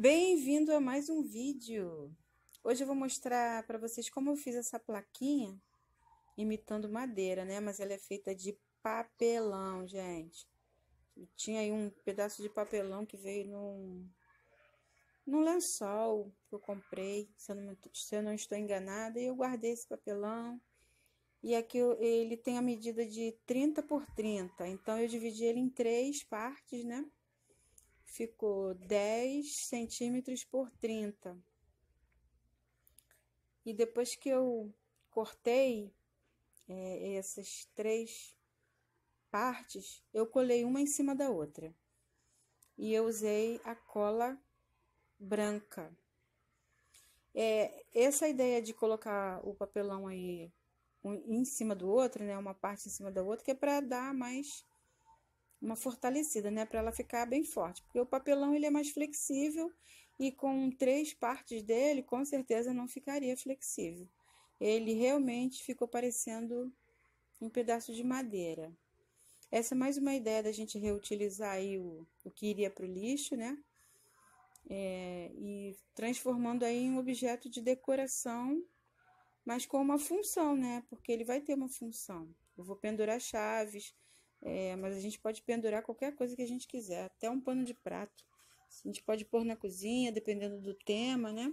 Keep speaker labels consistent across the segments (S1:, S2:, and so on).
S1: Bem-vindo a mais um vídeo. Hoje eu vou mostrar para vocês como eu fiz essa plaquinha imitando madeira, né? Mas ela é feita de papelão, gente. Eu tinha aí um pedaço de papelão que veio num, num lençol que eu comprei, se eu, não, se eu não estou enganada, e eu guardei esse papelão. E aqui ele tem a medida de 30 por 30, então eu dividi ele em três partes, né? ficou 10 centímetros por 30. E depois que eu cortei é, essas três partes, eu colei uma em cima da outra. E eu usei a cola branca. É, essa ideia de colocar o papelão aí um em cima do outro, né? Uma parte em cima da outra, que é para dar mais uma fortalecida, né, para ela ficar bem forte, porque o papelão ele é mais flexível e com três partes dele, com certeza não ficaria flexível. Ele realmente ficou parecendo um pedaço de madeira. Essa é mais uma ideia da gente reutilizar aí o, o que iria para o lixo, né? É, e transformando aí em um objeto de decoração, mas com uma função, né? Porque ele vai ter uma função. Eu vou pendurar chaves, é, mas a gente pode pendurar qualquer coisa que a gente quiser, até um pano de prato. A gente pode pôr na cozinha, dependendo do tema, né?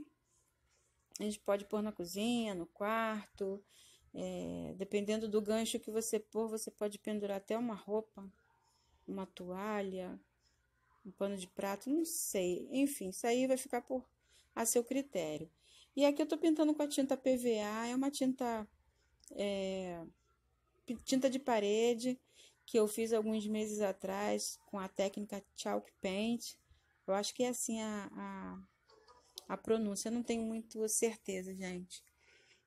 S1: A gente pode pôr na cozinha, no quarto. É, dependendo do gancho que você pôr, você pode pendurar até uma roupa, uma toalha, um pano de prato, não sei. Enfim, isso aí vai ficar por a seu critério. E aqui eu tô pintando com a tinta PVA, é uma tinta é, tinta de parede que eu fiz alguns meses atrás com a técnica chalk paint. Eu acho que é assim a, a, a pronúncia, eu não tenho muita certeza, gente.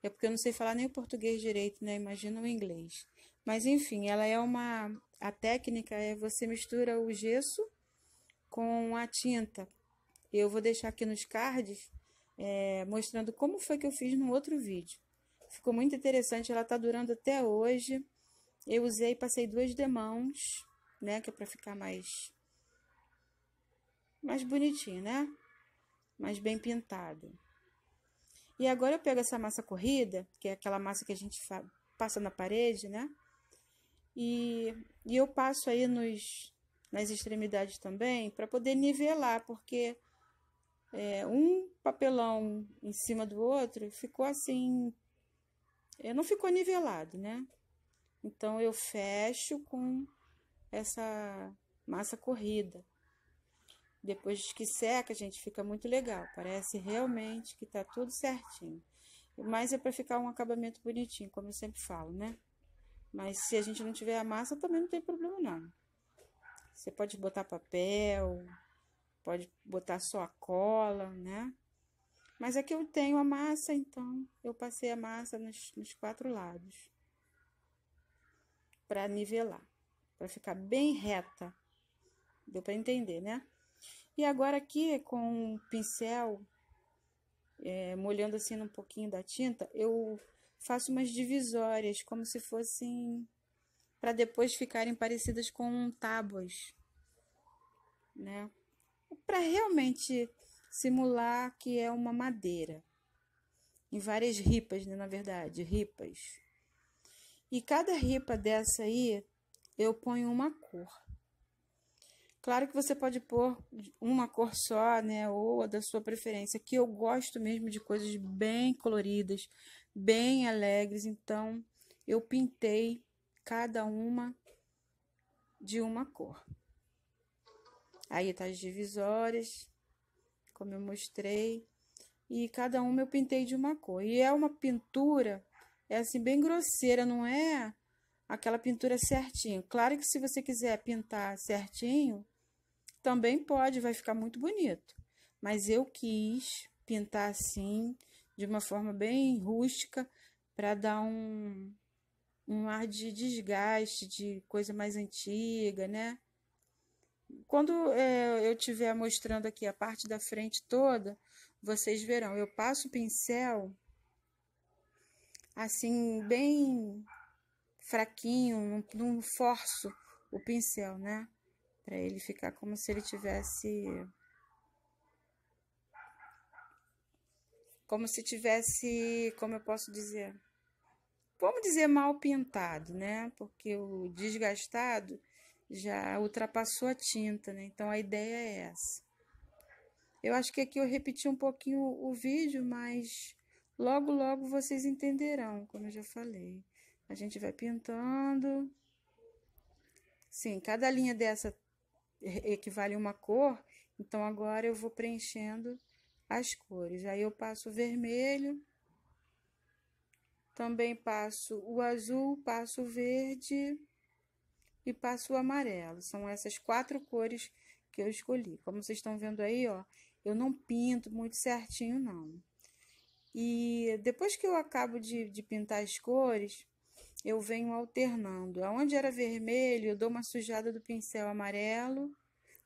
S1: É porque eu não sei falar nem o português direito, né? Imagina o inglês. Mas enfim, ela é uma. A técnica é você mistura o gesso com a tinta. Eu vou deixar aqui nos cards é, mostrando como foi que eu fiz no outro vídeo. Ficou muito interessante, ela tá durando até hoje. Eu usei, passei duas demãos, né? Que é pra ficar mais, mais bonitinho, né? Mais bem pintado. E agora eu pego essa massa corrida, que é aquela massa que a gente passa na parede, né? E, e eu passo aí nos, nas extremidades também para poder nivelar, porque é, um papelão em cima do outro ficou assim, é, não ficou nivelado, né? Então eu fecho com essa massa corrida. Depois que seca, gente, fica muito legal. Parece realmente que tá tudo certinho. Mas é para ficar um acabamento bonitinho, como eu sempre falo, né? Mas se a gente não tiver a massa, também não tem problema não. Você pode botar papel, pode botar só a cola, né? Mas aqui é eu tenho a massa, então eu passei a massa nos, nos quatro lados para nivelar, para ficar bem reta. Deu para entender, né? E agora aqui com o pincel é, molhando assim um pouquinho da tinta, eu faço umas divisórias como se fossem para depois ficarem parecidas com tábuas, né? Para realmente simular que é uma madeira em várias ripas, né? Na verdade, ripas. E cada ripa dessa aí, eu ponho uma cor. Claro que você pode pôr uma cor só, né? Ou a da sua preferência. Que eu gosto mesmo de coisas bem coloridas, bem alegres. Então, eu pintei cada uma de uma cor. Aí tá as divisórias, como eu mostrei. E cada uma eu pintei de uma cor. E é uma pintura é assim bem grosseira, não é aquela pintura certinho. Claro que se você quiser pintar certinho, também pode, vai ficar muito bonito. Mas eu quis pintar assim, de uma forma bem rústica, para dar um, um ar de desgaste, de coisa mais antiga, né? Quando é, eu estiver mostrando aqui a parte da frente toda, vocês verão. Eu passo o pincel assim, bem fraquinho, não, não forço o pincel, né? Para ele ficar como se ele tivesse. Como se tivesse, como eu posso dizer? Vamos dizer mal pintado, né? Porque o desgastado já ultrapassou a tinta, né? Então a ideia é essa. Eu acho que aqui eu repeti um pouquinho o vídeo, mas Logo, logo vocês entenderão, como eu já falei. A gente vai pintando. Sim, cada linha dessa equivale a uma cor, então agora eu vou preenchendo as cores. Aí eu passo o vermelho, também passo o azul, passo o verde e passo o amarelo. São essas quatro cores que eu escolhi. Como vocês estão vendo aí, ó, eu não pinto muito certinho, não. E depois que eu acabo de, de pintar as cores, eu venho alternando. Aonde era vermelho, eu dou uma sujada do pincel amarelo,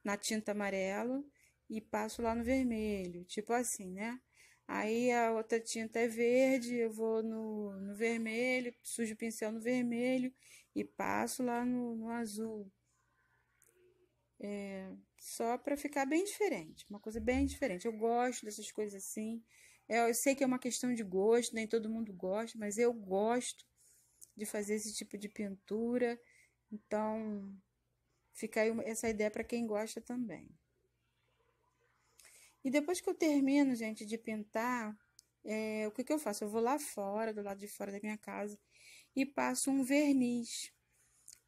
S1: na tinta amarelo, e passo lá no vermelho, tipo assim, né? Aí a outra tinta é verde, eu vou no, no vermelho, sujo o pincel no vermelho e passo lá no, no azul. É, só para ficar bem diferente, uma coisa bem diferente. Eu gosto dessas coisas assim. É, eu sei que é uma questão de gosto, nem todo mundo gosta, mas eu gosto de fazer esse tipo de pintura. Então, fica aí essa ideia para quem gosta também. E depois que eu termino, gente, de pintar, é, o que, que eu faço? Eu vou lá fora, do lado de fora da minha casa, e passo um verniz.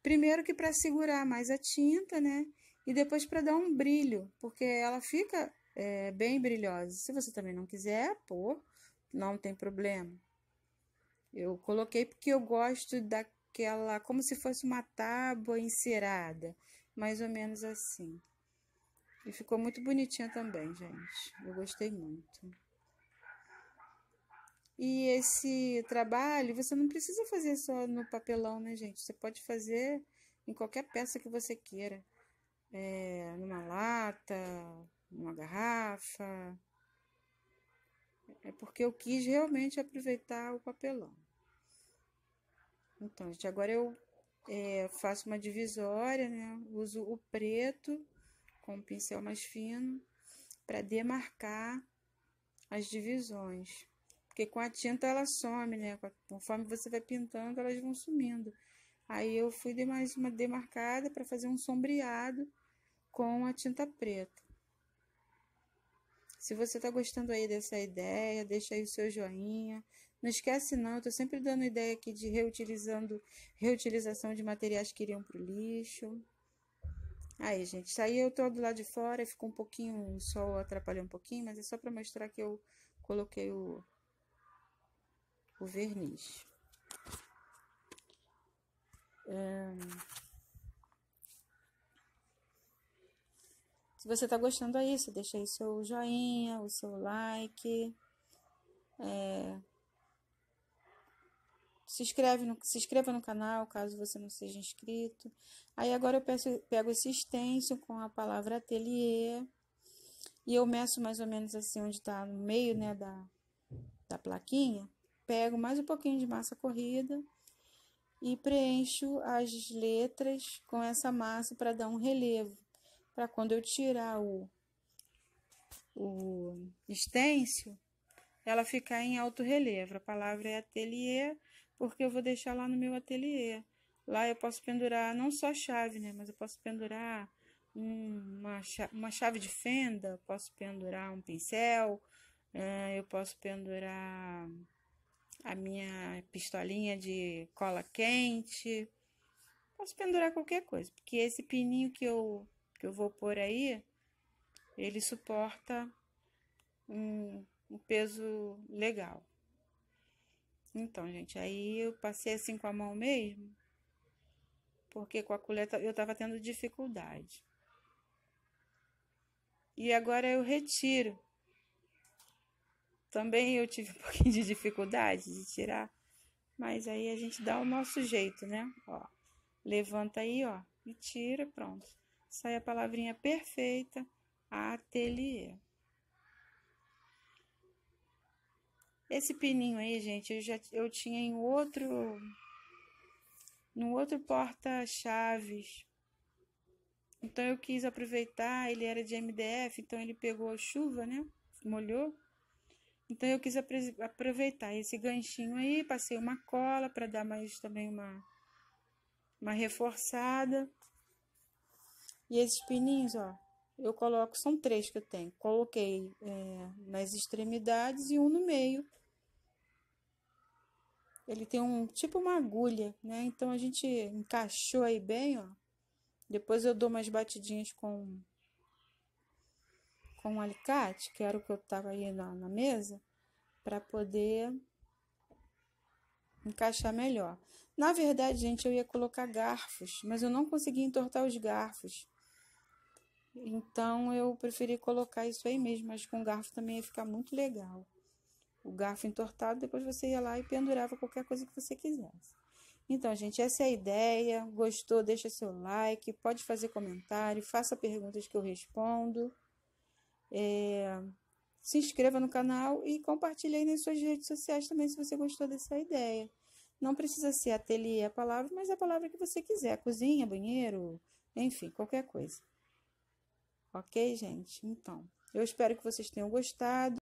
S1: Primeiro que para segurar mais a tinta, né? E depois para dar um brilho, porque ela fica é, bem brilhosa. Se você também não quiser pôr, não tem problema. Eu coloquei porque eu gosto daquela, como se fosse uma tábua encerada, mais ou menos assim. E ficou muito bonitinha também, gente. Eu gostei muito. E esse trabalho você não precisa fazer só no papelão, né, gente? Você pode fazer em qualquer peça que você queira. É, numa lata, uma garrafa. É porque eu quis realmente aproveitar o papelão. Então, gente, agora eu é, faço uma divisória, né? Uso o preto com um pincel mais fino para demarcar as divisões. Porque com a tinta ela some, né? Conforme você vai pintando, elas vão sumindo. Aí eu fui de mais uma demarcada para fazer um sombreado com a tinta preta. Se você está gostando aí dessa ideia, deixa aí o seu joinha. Não esquece não, eu estou sempre dando ideia aqui de reutilizando, reutilização de materiais que iriam para o lixo. Aí, gente, saí eu tô do lado de fora, ficou um pouquinho, o sol atrapalhou um pouquinho, mas é só para mostrar que eu coloquei o, o verniz. Um... Se você está gostando aí, é você deixa aí seu joinha, o seu like. É... Se, inscreve no, se inscreva no canal caso você não seja inscrito. Aí agora eu peço, pego esse extenso com a palavra ateliê e eu meço mais ou menos assim onde está no meio né, da, da plaquinha. Pego mais um pouquinho de massa corrida e preencho as letras com essa massa para dar um relevo para quando eu tirar o, o stencil, ela ficar em alto relevo. A palavra é ateliê, porque eu vou deixar lá no meu ateliê. Lá eu posso pendurar não só chave, né? Mas eu posso pendurar uma chave, uma chave de fenda, posso pendurar um pincel, eh, eu posso pendurar a minha pistolinha de cola quente, posso pendurar qualquer coisa, porque esse pininho que eu que eu vou pôr aí, ele suporta um, um peso legal. Então, gente, aí eu passei assim com a mão mesmo, porque com a coleta eu estava tendo dificuldade. E agora eu retiro. Também eu tive um pouquinho de dificuldade de tirar, mas aí a gente dá o nosso jeito, né? Ó, levanta aí, ó, e tira, pronto sai a palavrinha perfeita, ateliê. Esse pininho aí, gente, eu já eu tinha em outro no outro porta-chaves. Então eu quis aproveitar, ele era de MDF, então ele pegou a chuva, né? Molhou. Então eu quis aproveitar esse ganchinho aí, passei uma cola para dar mais também uma uma reforçada. E esses pininhos, ó, eu coloco, são três que eu tenho. Coloquei é, nas extremidades e um no meio. Ele tem um, tipo uma agulha, né? Então, a gente encaixou aí bem, ó. Depois eu dou umas batidinhas com com um alicate, que era o que eu tava aí na, na mesa, para poder encaixar melhor. Na verdade, gente, eu ia colocar garfos, mas eu não consegui entortar os garfos. Então eu preferi colocar isso aí mesmo, mas com garfo também ia ficar muito legal. O garfo entortado, depois você ia lá e pendurava qualquer coisa que você quisesse. Então, gente, essa é a ideia. Gostou? Deixa seu like, pode fazer comentário, faça perguntas que eu respondo. É... Se inscreva no canal e compartilhe aí nas suas redes sociais também se você gostou dessa ideia. Não precisa ser ateliê é a palavra, mas é a palavra que você quiser. Cozinha, banheiro, enfim, qualquer coisa. Ok, gente? Então, eu espero que vocês tenham gostado.